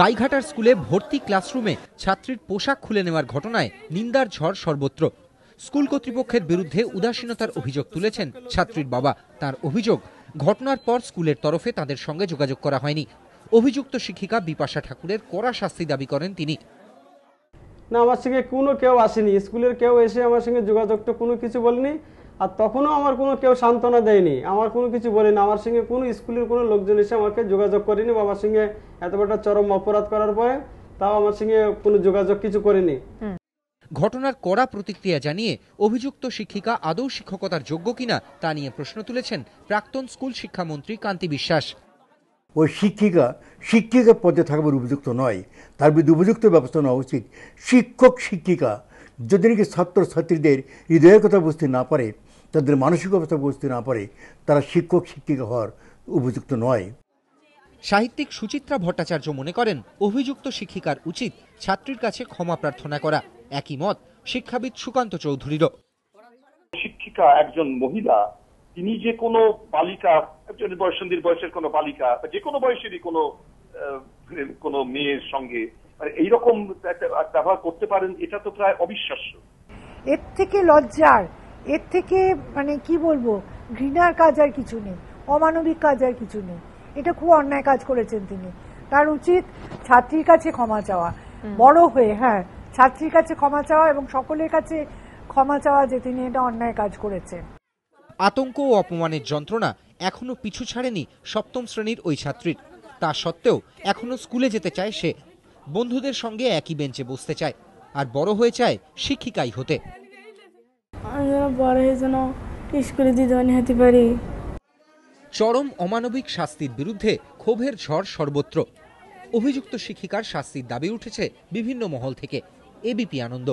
গাইঘাটার স্কুলে ভর্তি ক্লাসরুমে ছাত্রীর পোশাক খুলে নেওয়ার ঘটনায় নিন্দার ঝড় সর্বত্র স্কুল কর্তৃপক্ষের বিরুদ্ধে উদাসীনতার অভিযোগ তুলেছেন ছাত্রীর বাবা তার অভিযোগ ঘটনার পর স্কুলের তরফে তাদের সঙ্গে যোগাযোগ করা হয়নি অভিযুক্ত শিক্ষিকা বিপাশা ঠাকুরের কড়া শাস্তি দাবি করেন তিনি না আমার সঙ্গে কোনো কেউ আসেনি স্কুলের কেউ এসে আমার সঙ্গে যোগাযোগটা কোনো কিছু বলেনি আর তখনও আমার কোনো কেউ সান্ত্বনা দেয়নি আমার কোনো কিছু বলেনি আমার সঙ্গে কোনো স্কুলের কোনো লোকজন এসে আমাকে যোগাযোগ করেনি বা আমার সঙ্গে এত বড় চরম অপরাধ করার পরে তাও আমার সঙ্গে কোনো যোগাযোগ কিছু করেনি ঘটনার কড়া প্রতিক্রিয়া জানিয়ে অভিযুক্ত শিক্ষিকা আদৌ শিক্ষকতার যোগ্য কিনা তা নিয়ে প্রশ্ন তুলেছেন প্রাক্তন স্কুল শিক্ষামন্ত্রী কান্তি বিশ্বাস ওই শিক্ষিকা শিক্ষিকা পদে থাকবার উপযুক্ত নয় তার বিরুদ্ধে উপযুক্ত ব্যবস্থা নেওয়া উচিত শিক্ষক শিক্ষিকা যদি নাকি ছাত্রছাত্রীদের হৃদয়ের কথা বুঝতে না পারে তাদের মানসিক অবস্থা বুঝতে না পারে তারা শিক্ষক শিক্ষিকা হওয়ার উপযুক্ত নয় সাহিত্যিক সুচিত্রা ভট্টাচার্য মনে করেন অভিযুক্ত শিক্ষিকার উচিত ছাত্রীর কাছে ক্ষমা প্রার্থনা করা একই মত শিক্ষাবিদ সুকান্ত চৌধুরীরও শিক্ষিকা একজন মহিলা তিনি যে কোনো বালিকা একজন বয়সন্ধির বয়সের কোনো বালিকা বা যে কোনো বয়সেরই কোনো কোনো মেয়ের সঙ্গে মানে এইরকম ব্যবহার করতে পারেন এটা তো প্রায় অবিশ্বাস্য এর থেকে লজ্জার এর থেকে মানে কি বলবো ঘৃণার কাজ আর কিছু নেই অমানবিক কাজ আর কিছু নেই এটা খুব অন্যায় কাজ করেছেন তিনি তার উচিত ছাত্রীর কাছে ক্ষমা চাওয়া বড় হয়ে হ্যাঁ ছাত্রীর কাছে ক্ষমা চাওয়া এবং সকলের কাছে ক্ষমা চাওয়া যে তিনি এটা অন্যায় কাজ করেছেন আতঙ্ক ও অপমানের যন্ত্রণা এখনো পিছু ছাড়েনি সপ্তম শ্রেণীর ওই ছাত্রীর তা সত্ত্বেও এখনো স্কুলে যেতে চায় সে বন্ধুদের সঙ্গে একই বেঞ্চে বসতে চায় আর বড় হয়ে চায় শিক্ষিকাই হতে বড় হয়ে যেন স্কুলে হতে পারি চরম অমানবিক শাস্তির বিরুদ্ধে ক্ষোভের ঝড় সর্বত্র অভিযুক্ত শিক্ষিকার শাস্তির দাবি উঠেছে বিভিন্ন মহল থেকে এবিপি আনন্দ